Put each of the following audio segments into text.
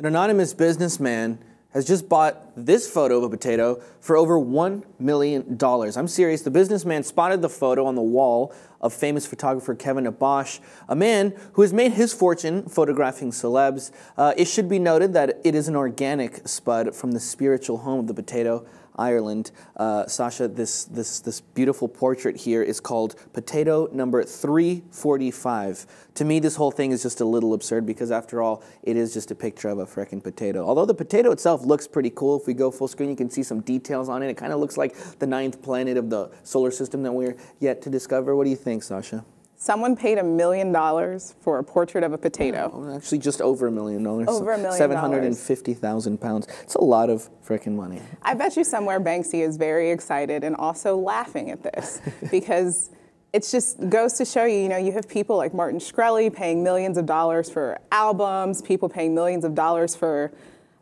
An anonymous businessman has just bought this photo of a potato for over $1 million. I'm serious. The businessman spotted the photo on the wall of famous photographer Kevin Abosh, a man who has made his fortune photographing celebs. Uh, it should be noted that it is an organic spud from the spiritual home of the potato, Ireland. Uh, Sasha, this, this, this beautiful portrait here is called Potato Number 345. To me, this whole thing is just a little absurd because, after all, it is just a picture of a freaking potato. Although the potato itself looks pretty cool. If we go full screen, you can see some details on it. It kind of looks like the ninth planet of the solar system that we're yet to discover. What do you think, Sasha? Someone paid a million dollars for a portrait of a potato. Oh, actually, just over a million dollars. Over a million dollars. 750,000 pounds. It's a lot of freaking money. I bet you somewhere Banksy is very excited and also laughing at this because it just goes to show you, you know, you have people like Martin Shkreli paying millions of dollars for albums, people paying millions of dollars for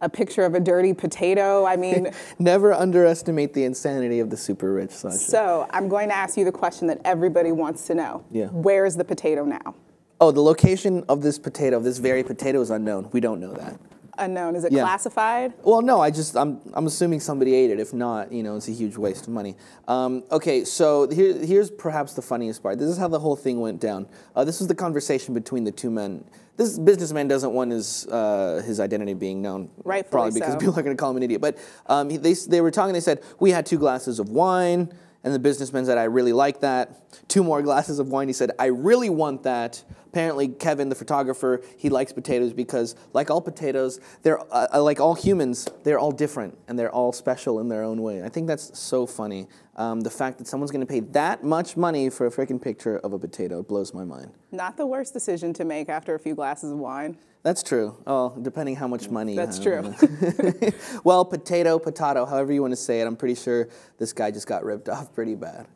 a picture of a dirty potato. I mean, never underestimate the insanity of the super rich. Sasha. So I'm going to ask you the question that everybody wants to know. Yeah. Where is the potato now? Oh, the location of this potato, this very potato, is unknown. We don't know that unknown. Is it yeah. classified? Well, no. I just I'm I'm assuming somebody ate it. If not, you know, it's a huge waste of money. Um, okay, so here here's perhaps the funniest part. This is how the whole thing went down. Uh, this was the conversation between the two men. This businessman doesn't want his uh, his identity being known, Right, probably because so. people are going to call him an idiot. But um, they they were talking. They said we had two glasses of wine. And the businessman said, I really like that. Two more glasses of wine. He said, I really want that. Apparently, Kevin, the photographer, he likes potatoes because, like all potatoes, they're uh, uh, like all humans, they're all different and they're all special in their own way. I think that's so funny. Um, the fact that someone's going to pay that much money for a freaking picture of a potato blows my mind. Not the worst decision to make after a few glasses of wine. That's true. Oh, depending how much money. That's true. well, potato, potato, however you want to say it. I'm pretty sure this guy just got ripped off pretty bad.